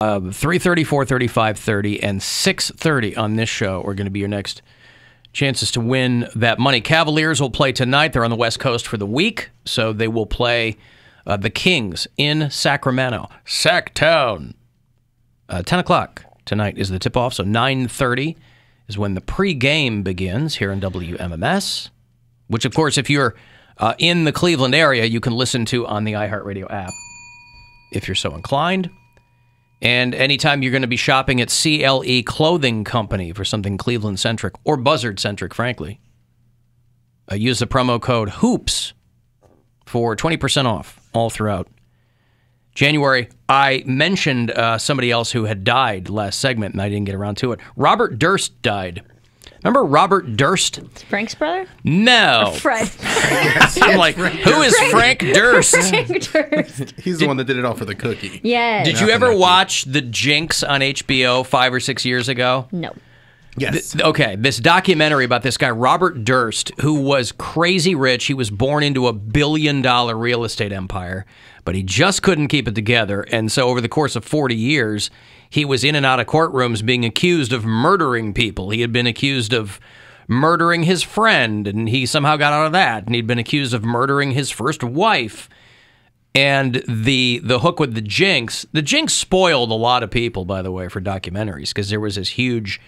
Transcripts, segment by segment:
uh, um, 3.30 and 6.30 on this show are going to be your next chances to win that money cavaliers will play tonight they're on the west coast for the week so they will play uh, the kings in sacramento sacktown uh, 10 o'clock tonight is the tip-off so 9.30 is when the pregame begins here in wmms which of course if you're uh, in the cleveland area you can listen to on the iheartradio app if you're so inclined and anytime you're going to be shopping at CLE Clothing Company for something Cleveland centric or Buzzard centric, frankly, uh, use the promo code HOOPS for 20% off all throughout January. I mentioned uh, somebody else who had died last segment and I didn't get around to it. Robert Durst died. Remember Robert Durst? Frank's brother? No. Or Fred. I'm like, who is Frank, Durst? Frank Durst. He's the one that did it all for the cookie. Yes. Did you ever watch The Jinx on HBO five or six years ago? No. Yes. Th- okay, this documentary about this guy, Robert Durst, who was crazy rich. He was born into a billion dollar real estate empire, but he just couldn't keep it together. And so, over the course of 40 years, he was in and out of courtrooms being accused of murdering people. He had been accused of murdering his friend, and he somehow got out of that. And he'd been accused of murdering his first wife. And the the hook with the Jinx, the Jinx spoiled a lot of people, by the way, for documentaries because there was this huge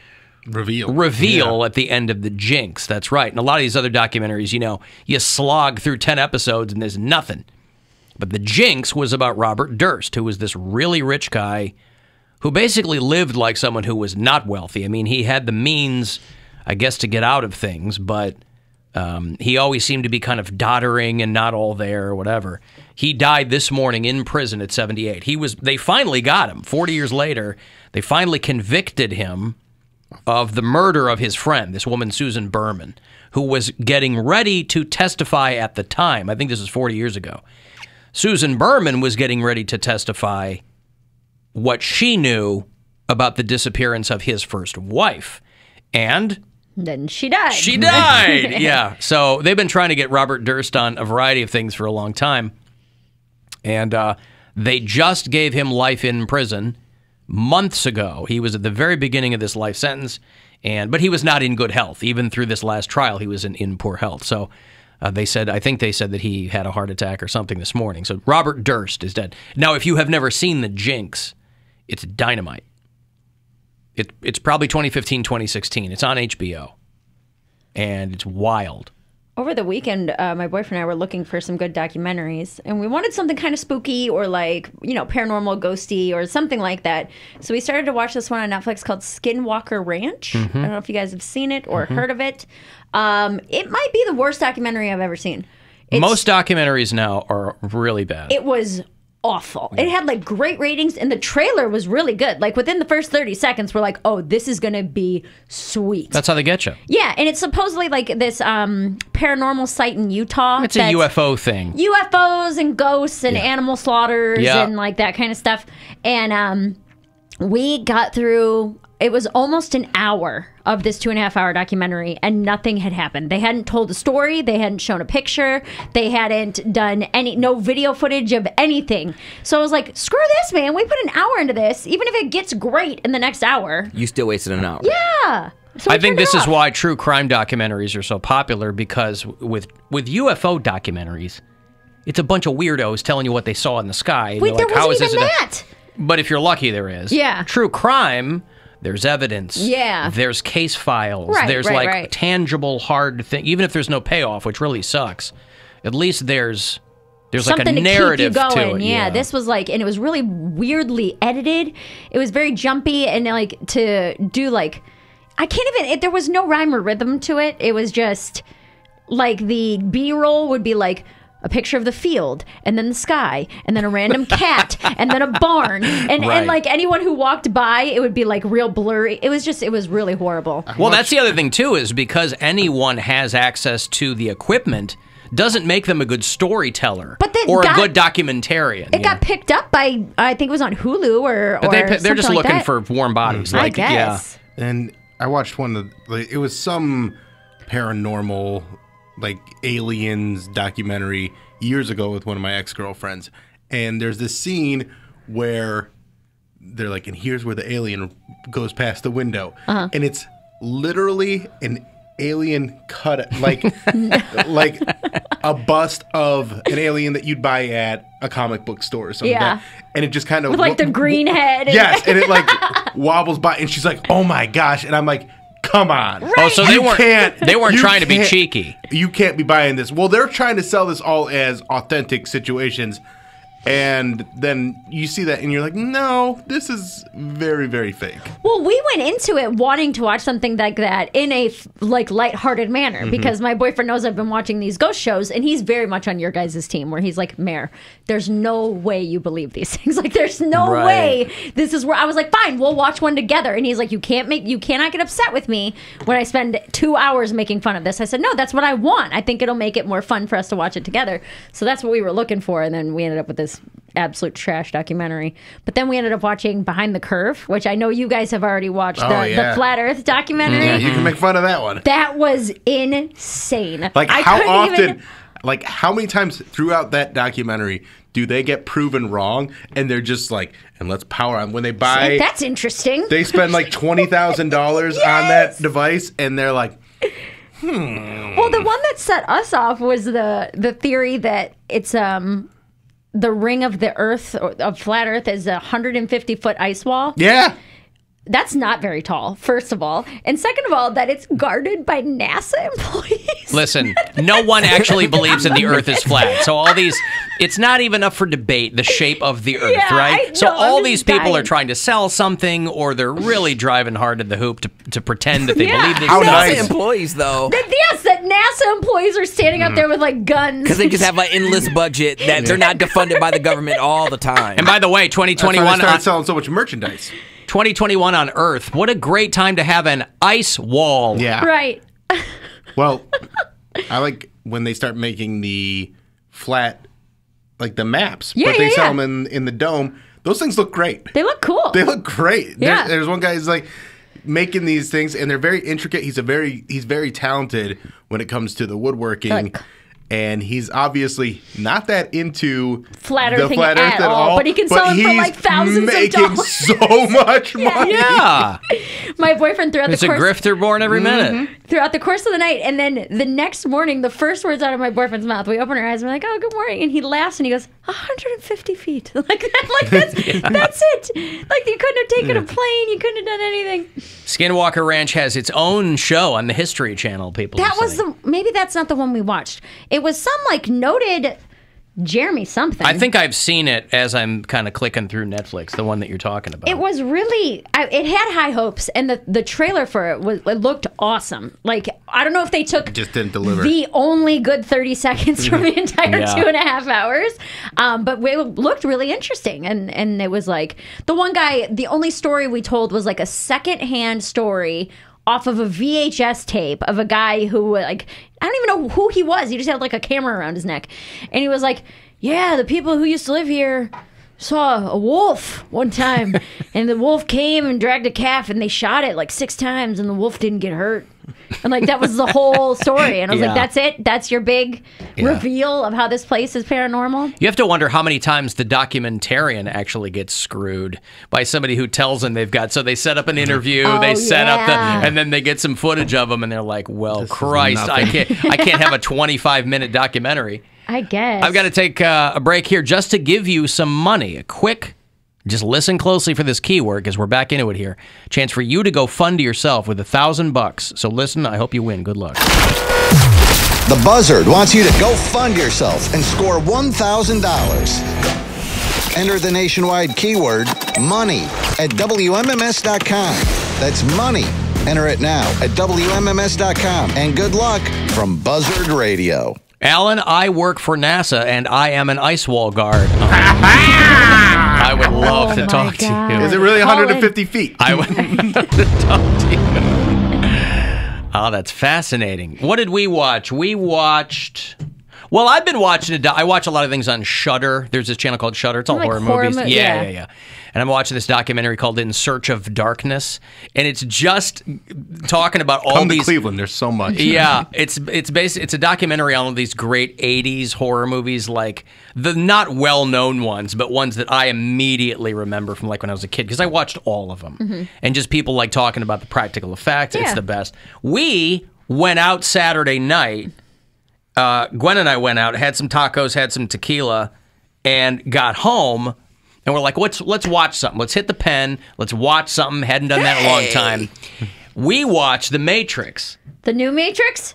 reveal reveal yeah. at the end of the Jinx. That's right. And a lot of these other documentaries, you know, you slog through ten episodes and there's nothing. But the Jinx was about Robert Durst, who was this really rich guy who basically lived like someone who was not wealthy. I mean, he had the means, I guess, to get out of things, but um, he always seemed to be kind of doddering and not all there or whatever. He died this morning in prison at 78. He was. They finally got him. 40 years later, they finally convicted him of the murder of his friend, this woman Susan Berman, who was getting ready to testify at the time. I think this was 40 years ago. Susan Berman was getting ready to testify what she knew about the disappearance of his first wife. And then she died. She died. yeah. So they've been trying to get Robert Durst on a variety of things for a long time. And uh, they just gave him life in prison months ago. He was at the very beginning of this life sentence. And but he was not in good health. Even through this last trial, he was in, in poor health. So uh, they said, I think they said that he had a heart attack or something this morning. So Robert Durst is dead. Now, if you have never seen The Jinx, it's dynamite. It, it's probably 2015, 2016. It's on HBO, and it's wild. Over the weekend, uh, my boyfriend and I were looking for some good documentaries, and we wanted something kind of spooky or like, you know, paranormal, ghosty, or something like that. So we started to watch this one on Netflix called Skinwalker Ranch. Mm-hmm. I don't know if you guys have seen it or mm-hmm. heard of it. Um, it might be the worst documentary I've ever seen. It's, Most documentaries now are really bad. It was awful. Yeah. It had like great ratings, and the trailer was really good. Like within the first 30 seconds, we're like, oh, this is gonna be sweet. That's how they get you. Yeah, and it's supposedly like this um, paranormal site in Utah. It's a UFO thing. UFOs and ghosts and yeah. animal slaughters yeah. and like that kind of stuff. And um, we got through it was almost an hour of this two and a half hour documentary and nothing had happened they hadn't told a story they hadn't shown a picture they hadn't done any no video footage of anything so i was like screw this man we put an hour into this even if it gets great in the next hour you still wasted an hour yeah so I think this is why true crime documentaries are so popular because with with UFO documentaries, it's a bunch of weirdos telling you what they saw in the sky. Wait, there wasn't even that. A... But if you're lucky, there is. Yeah. True crime there's evidence. Yeah. There's case files. Right, there's right, like right. tangible hard thing. Even if there's no payoff, which really sucks, at least there's there's Something like a narrative to keep you going. To yeah, yeah, this was like, and it was really weirdly edited. It was very jumpy and like to do like, I can't even. It, there was no rhyme or rhythm to it. It was just like the B roll would be like a picture of the field and then the sky and then a random cat and then a barn and, right. and like anyone who walked by it would be like real blurry it was just it was really horrible well that's the other thing too is because anyone has access to the equipment doesn't make them a good storyteller but or got, a good documentarian. It got picked up by I think it was on Hulu or, or they, are just like looking that. for warm bodies. Mm, like, Yeah. And I watched one of the, it was some paranormal like aliens documentary years ago with one of my ex girlfriends, and there's this scene where they're like, and here's where the alien goes past the window, uh-huh. and it's literally an alien cut like like a bust of an alien that you'd buy at a comic book store or something yeah. and it just kind of With like the green head and yes and it like wobbles by and she's like oh my gosh and i'm like Come on. Right. Oh, so they weren't can't, they weren't trying to be cheeky. You can't be buying this. Well, they're trying to sell this all as authentic situations. And then you see that and you're like, no, this is very, very fake. Well, we went into it wanting to watch something like that in a like lighthearted manner mm-hmm. because my boyfriend knows I've been watching these ghost shows and he's very much on your guys' team where he's like, Mayor, there's no way you believe these things. Like, there's no right. way this is where I was like, fine, we'll watch one together. And he's like, you can't make, you cannot get upset with me when I spend two hours making fun of this. I said, no, that's what I want. I think it'll make it more fun for us to watch it together. So that's what we were looking for. And then we ended up with this absolute trash documentary. But then we ended up watching Behind the Curve, which I know you guys have already watched oh, the, yeah. the, Flat Earth documentary. Yeah, you can make fun of that one. That was insane. Like, I how often. Even, like, how many times throughout that documentary do they get proven wrong? And they're just like, and let's power on. When they buy, that's interesting. They spend like twenty thousand dollars yes! on that device, and they're like. Hmm. Well, the one that set us off was the the theory that it's um the ring of the earth of flat earth is a 150 foot ice wall. Yeah that's not very tall, first of all. And second of all, that it's guarded by NASA employees. Listen, no one actually believes in the earth is flat. So all these it's not even up for debate the shape of the earth, yeah, right? I, so no, all these people dying. are trying to sell something or they're really driving hard at the hoop to, to pretend that they yeah. believe this. NASA nice. employees though. yes, that NASA employees are standing mm. up hmm. there with like guns. Because they just have an endless budget that yeah. they're not defunded by the government all the time. And by the way, 2021 That's why they on, uh, selling so much merchandise. 2021 on Earth. What a great time to have an ice wall. Yeah. Right. well, I like when they start making the flat, like the maps, yeah, but they yeah, sell yeah. them in, in the dome. Those things look great. They look cool. They look great. Yeah. there's one guy who's like, making these things and they're very intricate he's a very he's very talented when it comes to the woodworking like, and he's obviously not that into flat earth the flat earth at, at all, all, But he can sell it for like thousands of dollars. So much money. Yeah. yeah. My boyfriend throughout it's the course. It's a grifter born every mm-hmm. minute. Mm-hmm throughout the course of the night. And then the next morning, the first words out of my boyfriend's mouth, we open our eyes and we're like, oh, good morning. And he laughs and he goes, 150 feet. Like, that, like that's, yeah. that's it. Like, you couldn't have taken yeah. a plane, you couldn't have done anything. Skinwalker Ranch has its own show on the History Channel, people. That was the, maybe that's not the one we watched. It was some like noted Jeremy something. I think I've seen it as I'm kind of clicking through Netflix, the one that you're talking about. It was really, I, it had high hopes, and the, the trailer for it was it looked awesome. Like I don't know if they took just didn't deliver the only good thirty seconds from the entire yeah. two and a half hours, um, but it looked really interesting, and and it was like the one guy, the only story we told was like a second hand story off of a VHS tape of a guy who like I don't even know who he was. He just had like a camera around his neck, and he was like, "Yeah, the people who used to live here." Saw a wolf one time, and the wolf came and dragged a calf, and they shot it like six times, and the wolf didn't get hurt. And like that was the whole story. And I was yeah. like, that's it. That's your big yeah. reveal of how this place is paranormal. You have to wonder how many times the documentarian actually gets screwed by somebody who tells them they've got. So they set up an interview, oh, they set yeah. up the, and then they get some footage of them, and they're like, well, this Christ, I can't, I can't have a 25 minute documentary. I guess. I've got to take uh, a break here just to give you some money. A quick just listen closely for this keyword because we're back into it here. Chance for you to go fund yourself with a thousand bucks. So listen, I hope you win. Good luck. The Buzzard wants you to go fund yourself and score $1,000. Enter the nationwide keyword money at WMMS.com. That's money. Enter it now at WMMS.com. And good luck from Buzzard Radio. Alan, I work for NASA and I am an ice wall guard. I would love oh to talk God. to you. Is it really Call 150 in. feet? I would love to talk to you. Oh, that's fascinating. What did we watch? We watched. Well, I've been watching it. I watch a lot of things on Shutter. There's this channel called Shutter. It's all like horror, horror movies. Mo yeah, yeah, yeah. yeah and I'm watching this documentary called In Search of Darkness, and it's just talking about all Come these. To Cleveland, there's so much. Yeah, it's it's basically it's a documentary on all these great '80s horror movies, like the not well-known ones, but ones that I immediately remember from like when I was a kid because I watched all of them, mm-hmm. and just people like talking about the practical effects. Yeah. It's the best. We went out Saturday night. Uh, Gwen and I went out, had some tacos, had some tequila, and got home and we're like, let's let's watch something. Let's hit the pen. Let's watch something. Hadn't done that in a long time. We watched The Matrix. The new Matrix?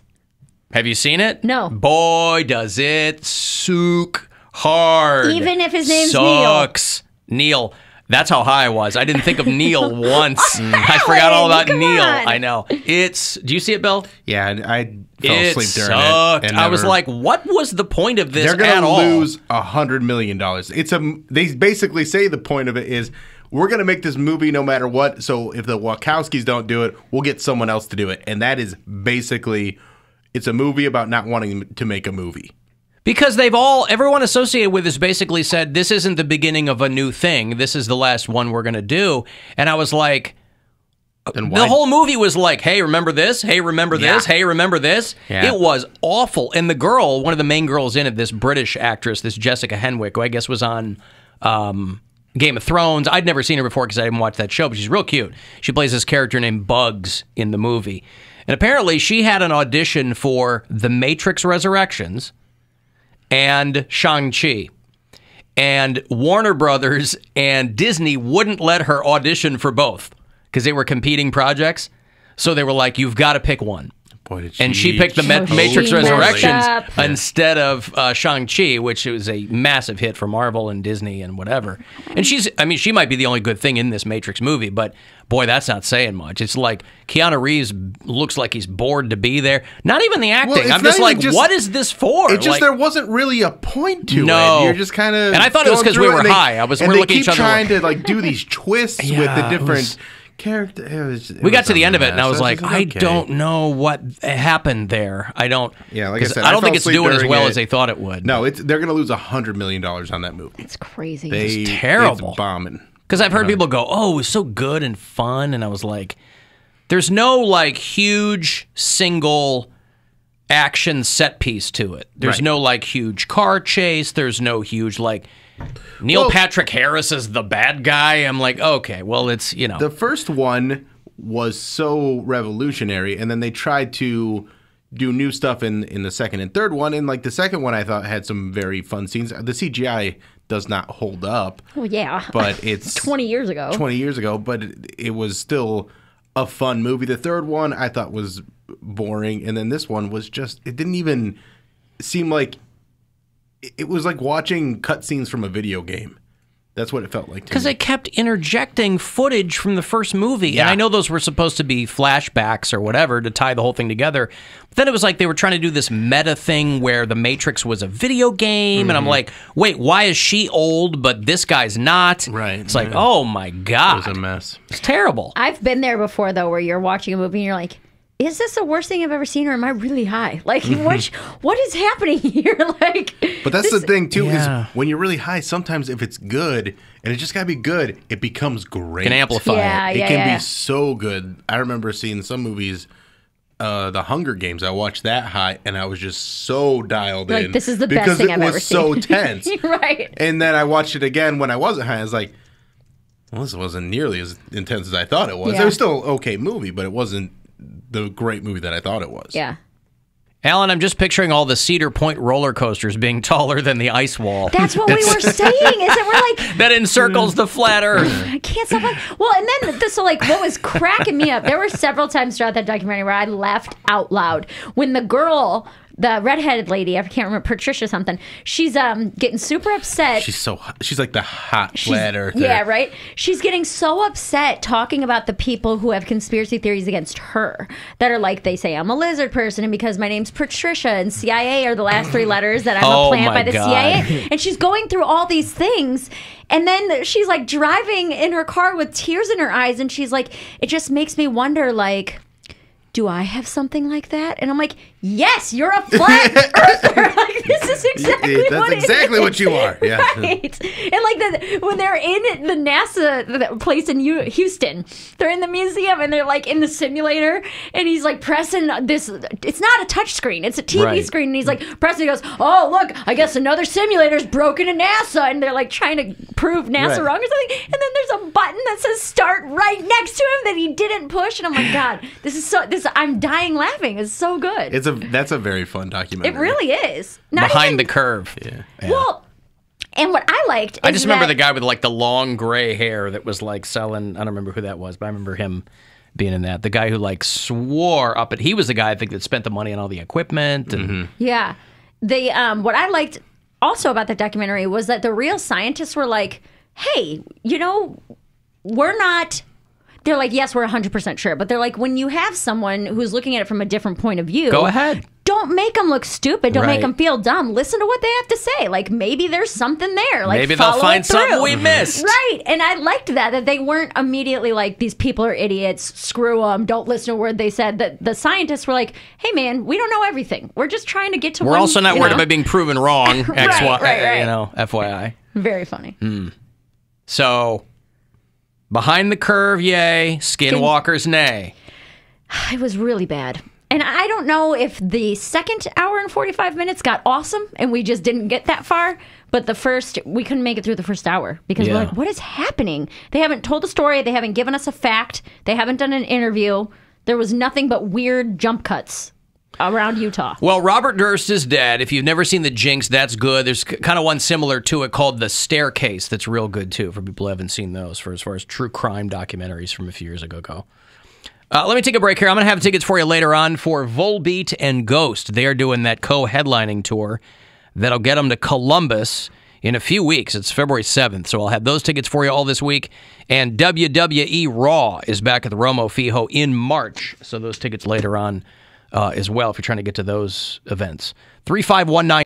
Have you seen it? No. Boy, does it suck hard. Even if his name's Neil. Sucks. Neil. That's how high I was. I didn't think of Neil once. I forgot all about Come Neil. on. I know. It's. Do you see it, Bill? Yeah, I, fell it asleep during sucked. it. and I was like, what was the point of this they're gonna lose a hundred million dollars. It's a. They basically say the point of it is we're gonna make this movie no matter what. So if the Wachowskis don't do it, we'll get someone else to do it, and that is basically it's a movie about not wanting to make a movie. Because they've all, everyone associated with this basically said, this isn't the beginning of a new thing. This is the last one we're going to do. And I was like, uh, the whole movie was like, hey, remember this? Hey, remember this? Hey, remember this? Yeah. It was awful. And the girl, one of the main girls in it, this British actress, this Jessica Henwick, who I guess was on um, Game of Thrones. I'd never seen her before because I didn't watch that show, but she's real cute. She plays this character named Bugs in the movie. And apparently, she had an audition for The Matrix Resurrections and Shang-Chi. And Warner Brothers and Disney wouldn't let her audition for both because they were competing projects. So they were like, you've got to pick one. Boy, did she, and she picked the Ma- Matrix Resurrections instead of uh, Shang Chi, which was a massive hit for Marvel and Disney and whatever. And she's, I mean, she might be the only good thing in this Matrix movie, but boy, that's not saying much. It's like Keanu Reeves looks like he's bored to be there. Not even the acting. Well, I'm just like, just, what is this for? It just like, there wasn't really a point to no. it. You're just kind of. And I thought it was because we were high. I was. we're they keep trying like, to like do these twists yeah, with the different character. It was, it we got to the end of it, and I was like, I okay. don't know what happened there. I don't. Yeah, like I said, I don't think it's doing as well it. as they thought it would. No, it's they're going to lose hundred million dollars on that movie. It's crazy. They, it's terrible. It's bombing. Because I've heard uh-huh. people go, "Oh, it was so good and fun," and I was like, "There's no like huge single." action set piece to it. There's right. no like huge car chase. There's no huge like Neil well, Patrick Harris is the bad guy. I'm like, okay, well, it's, you know. The first one was so revolutionary, and then they tried to do new stuff in, in the second and third one. And like the second one, I thought had some very fun scenes. The CGI does not hold up. Well, yeah. But it's 20 years ago. 20 years ago, but it, it was still a fun movie. The third one I thought was boring. And then this one was just, it didn't even seem like it was like watching cutscenes from a video game. That's what it felt like. Because they kept interjecting footage from the first movie, yeah. and I know those were supposed to be flashbacks or whatever to tie the whole thing together. But then it was like they were trying to do this meta thing where the Matrix was a video game, mm-hmm. and I'm mm-hmm. like, wait, why is she old but this guy's not? Right. It's like, oh my god, it was a mess. It's terrible. I've been there before though, where you're watching a movie and you're like, is this the worst thing I've ever seen, or am I really high? Like, what is happening here? like, but that's this, the thing too yeah. is when you're really high, sometimes if it's good and it just gotta be good, it becomes great. It can amplify yeah, it. Yeah, it can yeah. be so good. I remember seeing some movies. Uh, the Hunger Games. I watched that high, and I was just so dialed like, in. This is the best thing I've ever seen. Because it was so tense, right? And then I watched it again when I wasn't high. I was like, "Well, this wasn't nearly as intense as I thought it was. It was still okay movie, but it wasn't the great movie that I thought it was. Yeah. Alan, I'm just picturing all the Cedar Point roller coasters being taller than the ice wall. That's what we were saying. Is that we're like that encircles the flat Earth. I can't stop. Like, well, and then this, so like, what was cracking me up? There were several times throughout that documentary where I laughed out loud when the girl the redheaded lady, I can't remember Patricia something. She's um getting super upset. She's so hot. she's like the hot she's, flat Yeah, right. She's getting so upset talking about the people who have conspiracy theories against her that are like they say I'm a lizard person and because my name's Patricia and CIA are the last three letters that I'm oh a plant by the God. CIA. And she's going through all these things and then she's like driving in her car with tears in her eyes and she's like it just makes me wonder like do I have something like that? And I'm like, yes, you're a flat earther. like this is exactly that's what exactly what you are. Yeah, right. And like the, when they're in the NASA place in Houston, they're in the museum and they're like in the simulator, and he's like pressing this. It's not a touch screen; it's a TV right. screen, and he's like pressing. He goes, "Oh look, I guess another simulator's broken in NASA," and they're like trying to prove NASA right. wrong or something. And then there's a button that says "Start" right next to him that he didn't push, and I'm like, "God, this is so this. I'm dying laughing. It's so good. It's a that's a very fun documentary. It really is. Not Behind even, the curve. Yeah. yeah. Well, and what I liked, I just remember the guy with like the long gray hair that was like selling. I don't remember who that was, but I remember him being in that. The guy who like swore up at he was the guy I think that spent the money on all the equipment. And, mm-hmm. Yeah, the um, what I liked also about the documentary was that the real scientists were like, "Hey, you know, we're not they're like, yes, we're 100% sure. But they're like, when you have someone who's looking at it from a different point of view, go ahead. Don't make them look stupid. Don't right. make them feel dumb. Listen to what they have to say. Like maybe there's something there. Like maybe they'll find something we missed. Mm-hmm. Right. And I liked that that they weren't immediately like these people are idiots. Screw them. Don't listen to a word they said. That the scientists were like, hey man, we don't know everything. We're just trying to get to. We're one, also not worried know? about being proven wrong. X right, y, right, right. You know, FYI. Very funny. Mm. So Behind the curve, yay. Skinwalkers, nay. It was really bad. And I don't know if the second hour and 45 minutes got awesome and we just didn't get that far, but the first, we couldn't make it through the first hour because yeah. we're like, what is happening? They haven't told the story, they haven't given us a fact, they haven't done an interview. There was nothing but weird jump cuts around Utah. Well, Robert Durst is dead. If you've never seen The Jinx, that's good. There's kind of one similar to it called The Staircase that's real good too for people who haven't seen those for as far as true crime documentaries from a few years ago go. Uh, let me take a break here. I'm going to have tickets for you later on for Volbeat and Ghost. They are doing that co-headlining tour that'll get them to Columbus in a few weeks. It's February 7th, so I'll have those tickets for you all this week. And WWE Raw is back at the Romo Fijo in March, so those tickets later on uh, as well if you're trying to get to those events. 3519.